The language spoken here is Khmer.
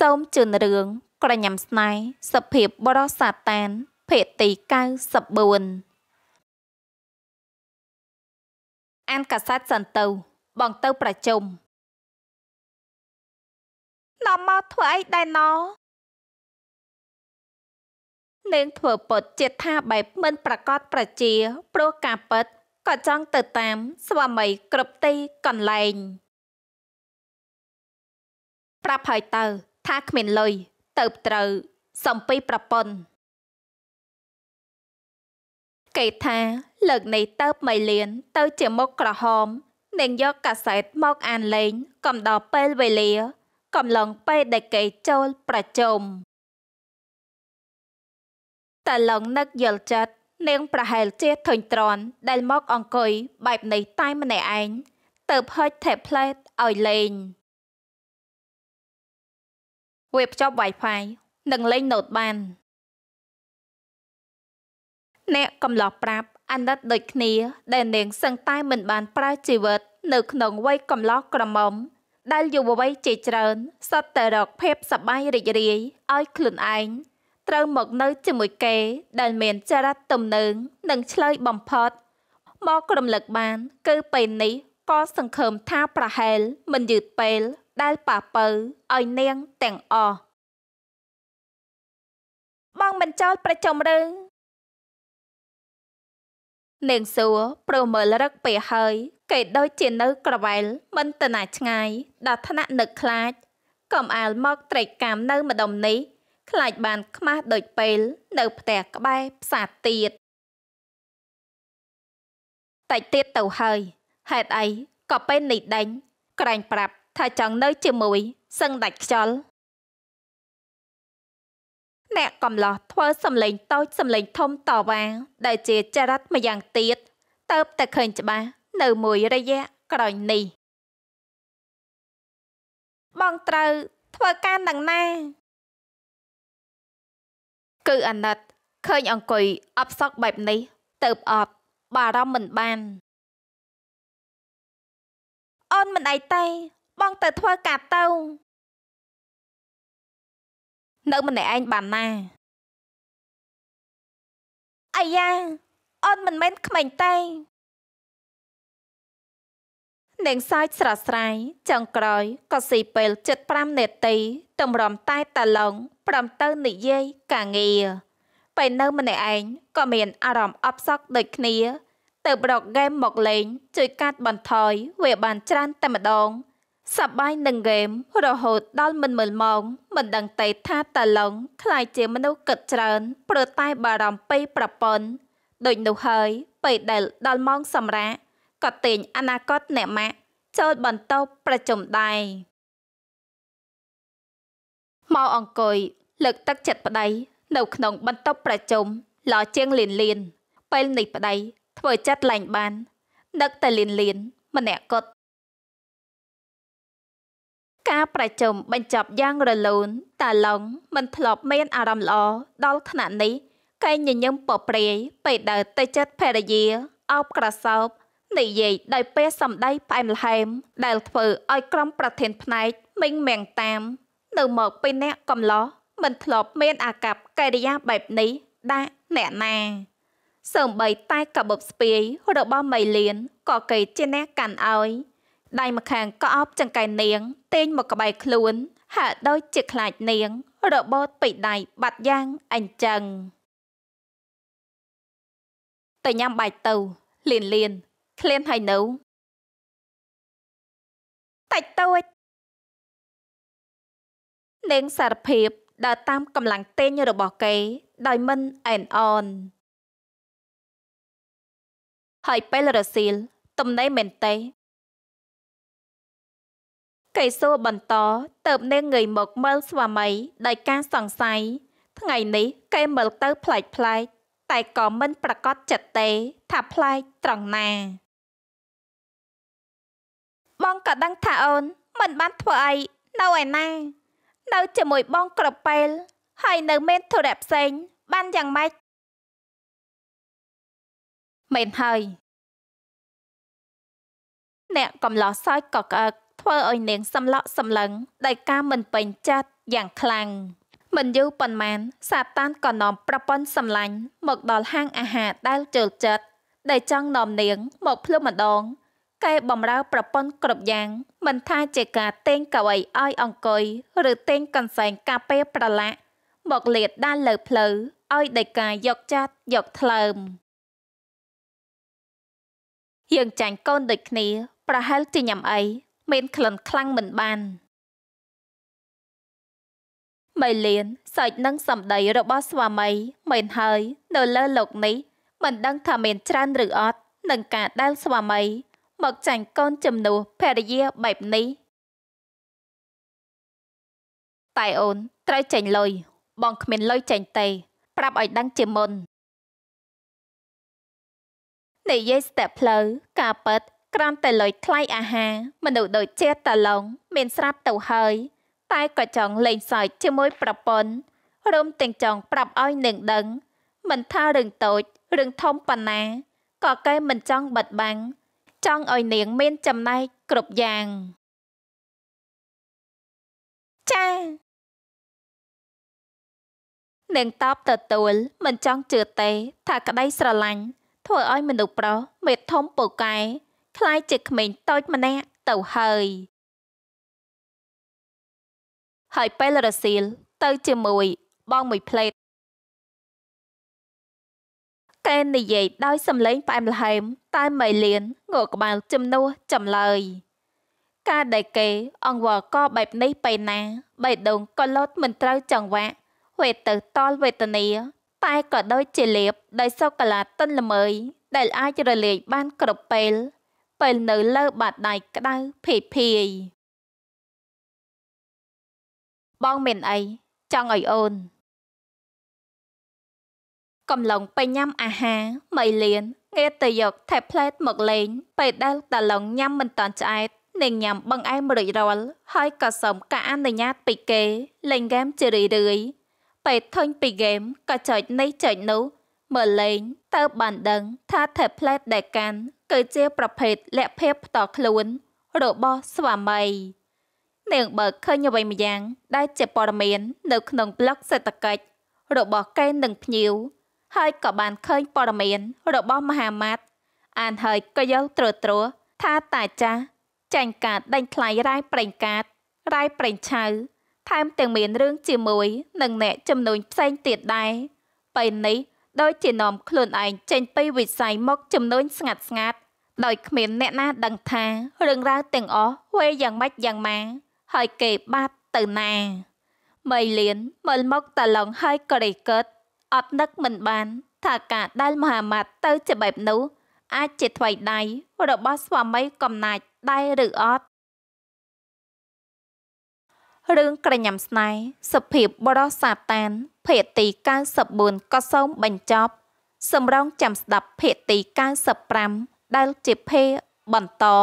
សូមជឿនរឿងក្រញ៉ាំស្នេហ៍សភាពបរោះសាតានភេកទី94អានកាសែតសិនទៅបងទៅប្រជុំនាំមកធ្វើអីដែរណោនាងធ្វើពុតចិត្តថាបែបមិន ប្រកាសប្រជា ព្រោះការពិតក៏ចង់ទៅតាម ស្វាមីគ្រប់ទីកន្លែង ប្រាប់ហើយទៅថាគ្មានលុយទៅត្រូវ សំពីប្រពន្ធគេថាលើកនេះទៅមីលៀនទៅជាមុខក្រហមនឹងយកកាសែតមកអានលេង កំដរពេលវេលា កំឡងពេល ដែលគេចូល ប្រជុំតឡងនឹកយល់ចិត្តនាង ប្រហែលជាធុញទ្រាន់ដែលមក អង្គុយបែបនេះតែម្នាក់ឯងទៅហុចថេប្លេតឲ្យលេងវាភ្ជាប់ Wi-Fi និងលេង Note បានអ្នកកំឡោះប្រាប់អាណិតដូចគ្នាដែលនាងសឹងតែ មិនបានប្រើជីវិតនៅក្នុងវ័យកំឡោះក្រមុំដែលយុវវ័យជាច្រើនសត្វតែរក ភាពសប្បាយរីករាយឲ្យខ្លួនឯងត្រូវមកនៅជាមួយគេ ដែលមានចរិតទំនើងនិង ឆ្លើយបំផុតមករំលឹកបាន គឺពេលនេះក៏សង្ឃឹមថាប្រហែល មិនយឺតពេលដែលប៉ះពៅឲ្យនាងទាំងអស់បងមិនចោលប្រចំឬនាងសួរព្រមមើលរឹកពេលហើយគេដូចជានៅក្រវែលមិនតណាឆ្ងាយដល់ថ្នាក់នឹកខ្លាចកំអាលមកត្រេកកាមនៅម្ដុំនេះខ្លាចបានខ្មាស់ដូចពេលនៅផ្ទះក្បែរផ្សារទៀតតិចទៀតទៅហើយហេតុអីក៏ពេលនេះដេញក្រែងប្រាប់ថាចង់នៅជាមួយសឹងដាច់ខ្យល់អ្នកកំឡោះធ្វើសំឡេងតូចសំឡេងធំតវ៉ាដែលជាចរិតម្យ៉ាងទៀតតើបតែឃើញច្បាស់នៅមួយរយៈក្រោយនេះបងត្រូវធ្វើការនឹងណា គឺអាណិតឃើញអង្គុយអបសក់បែបនេះទៅអត់បារម្ភមិនបានអូនមិនអីទេបងទៅធ្វើកាប់ទៅនៅម្នាក់ឯងបានណាអាយ៉ាអូនមិនមែនក្មេងទេនាងសាយស្រស់ស្រាយចុងក្រោយក៏ស៊ីពេល75នាទីតម្រាំតែតាឡងព្រមទៅនិយាយកាងារ ពេលនៅម្នាក់ឯងក៏មានអារម្មណ៍អបសក់ដូចគ្នា ទៅប្រកហ្គេមមកលេងជួយកាត់បន្ថយវាបានច្រើនតែម្ដងសប្បាយនឹងហ្គេមរហូតដល់មិនមើលម៉ោងមិនដឹងទេថាតាឡុងខ្លាចជាមនុស្សកឹកច្រើនព្រោះតែបារម្ភពីប្រពន្ធដូចនោះហើយពេលដែលដល់ម៉ោងសម្រាកក៏ទាញអនាគតអ្នកម៉ាក់ចូលបន្ទប់ប្រជុំដែរមកអង្គុយលើកទឹកចិត្តប្តីនៅក្នុងបន្ទប់ប្រជុំលោជាងលៀនលៀនពេលនេះប្តីធ្វើចិត្តឡើងបានដឹកតែលៀនលៀនម្នាក់គាត់ការប្រជុំបញ្ចប់យ៉ាងរលូនតាឡុងមិនធ្លាប់មានអារម្មណ៍ល្អដល់ថ្នាក់នេះកែងញញឹមពព្រាយពេលដើរទៅចិត្តភរិយាអោបក្រសោបនិយាយដោយពេលសម្ដីផ្អែមល្ហែមដែលធ្វើឲ្យក្រុមប្រធានផ្នែកមិញមៀងតាមនៅមកពីអ្នកកំឡោះមិនធ្លាប់មាន អាកប្បកិរិយាបែបនេះដាក់អ្នកណាសើមបីតែកបបស្ពាយរបស់មៃលៀនក៏គេជាអ្នកកាន់ឲ្យដៃម្ខាងក្អប់ចង្កែនាងទាញមកក្បែរខ្លួន ហាក់ដូចជាខ្លាចនាង របូតពីដៃបាត់យ៉ាងអញ្ចឹងទៅញ៉ាំបាយទៅលៀនលៀនឃ្លានហើយនៅតិចតួចនាងសារភាពដើរតាមកម្លាំងទាញរបស់គេដោយមិនអែនអនហើយពេលរសៀលទំនេរមែនទេកេសួរបន្តទៅនាងងើយមកមើលស្វាមីដោយការសង្ស័យថ្ងៃនេះគេមើលទៅប្លែកប្លែកតែក៏មិន ប្រកាសចិត្តទេថាប្លែកត្រង់ណាបងក៏ដឹងថាអូន មិនបានធ្វើអីនៅឯណានៅជាមួយបងក្រពេលហើយនៅមានធុរៈផ្សេងបានយ៉ាងម៉េចមែនហើយអ្នកកំឡោះសើចក៏ក្អឹកធ្វើឲ្យនាងសំឡក់សំឡឹងដោយការមិនពេញចិត្តយ៉ាងខ្លាំងមិនយូរប៉ុន្មានសាតានក៏នាំប្រពន្ធសម្លាញ់មកដល់ហាងអាហារដែលជើលចិត្តដែលចង់នាំនាងមកភ្លុំម្ដងកែបំរើប្រពន្ធគ្រប់យ៉ាង មិនថាជាការទិញកៅអីឲ្យអង្គុយឬទិញកន្សែងកាពេប្រឡាក់មកលាតដាល់លើផ្លូវឲ្យដីកាយកចាត់យកថ្លើមយើងចាញ់កូនដូចគ្នាប្រហែលជាញ៉ាំអីមានក្លិនខ្លាំងមិនបានមេលៀនសើចនឹងសម្ដីរបស់ស្វាមីមិនហើយនៅលើលោកនេះមិនដឹងថាមានច្រើនឬអត់នឹងការដែលស្វាមីមកចាញ់កូនចំនួនភរិយាបែបនេះតែអូនត្រូវចេញលុយបងគ្មានលុយចេញទេ ប្រាប់ឲ្យដឹងជាមុននិយាយស្ទាក់ផ្លូវការប៉ັດក្រាន់តែលុយថ្លៃអាហារមនុស្សដូចជាតាឡុងមានស្រាប់ទៅហើយ តែក៏ចង់លេងសើចជាមួយប្រពន្ធរំទាំងចង់ប្រាប់ឲ្យនឹងដឹង មិនថារឿងតូចរឿងធំប៉ុណ្ណាក៏គេមិនចង់បិទបាំងចង់ឲ្យនាងមានចំណែកគ្រប់យ៉ាងចានាងតបទទួលមិនចង់ជឿទេថាក្តីស្រឡាញ់ធ្វើឲ្យមនុស្សប្រុសមេធំពូកែคล้ายជាក្មេងតូចម្នាក់ទៅហើយហើយពេលរសៀលទៅជាមួយបងមួយផ្លេតកែននិយាយដោយសំឡេងផ្អែមល្ហែមតែមីលៀនងក់ក្បាលជំនួសចម្លើយការដែលគេអង្វរកបែបនេះពេលណាបេះដូងក៏លោតមិនត្រូវចង្វាក់វេទៅតល់វេទនាតែក៏ដូចជាលៀបដោយសូកូឡាតិនល្មើយដែលអាចរលាយបានគ្រប់ពេលពេលនៅលើបាតដៃក្តៅភីភីយបងមានអីចង់ឲ្យអូន កំឡុងពេលញ៉ាំអាហារមីលៀនងាកទៅយក tablet មកលេង ពេលដែលតាឡុងញ៉ាំមិនតាន់ឆ្អែតនាងញ៉ាំបង្អែមរួចរាល់ហើយក៏សុំការអនុញ្ញាត ពីគេ លេងហ្គេមជារឿយរឿយពេលធុញពីហ្គេមក៏ចុចនេះចុចនោះមើលលេងតើបានដឹង ថា tablet ដែលកាន់គឺជាប្រភេទលក្ខភាពផ្ទាល់ខ្លួន របស់ស្វាមីនាងបើឃើញអ្វីម្យ៉ាងដែលជាព័ត៌មាន នៅក្នុងប្លុកសេដ្ឋកិច្ចរបស់កេននិងភ្ញៀវហើយក៏បានឃើញព័ត៌មាន របស់មហាម៉ាត់អានហើយក៏យល់ត្រួតត្រោះថាតាចាស់ចាញ់ការដេញថ្លៃរាយប្រេងកាតរាយប្រេងឆៅថែមទាំងមានរឿងជាមួយនឹងអ្នក ចំនួនផ្សេងទៀតដែរពេលនេះដោយជានាំ ខ្លួនឯងចេញពីវិស័យមកចំនួនស្ងាត់ស្ងាត់ដោយគ្មានអ្នកណាដឹងថារឿងរ៉ាវទាំងអស់វេយ៉ាងម៉េចយ៉ាងម៉ាហើយគេបាត់ទៅណាមីលៀនមើលមកតឡងហើយក៏រេកឹតអត់នឹកមិនបាន ថាការដែលមហាម៉ាត់ទៅជាបែបនោះ អាចជាថ្មីដៃរបស់ស្វាមីកំណាចដែរឬអត់រឿងក្រញ៉ាំស្នេហ៍សភាពបរោះសាតានភាគទី94ក៏សូមបញ្ចប់សម្រងចាំស្ដាប់ភាគទី95ได้เจ็บเพย์บั่นตอ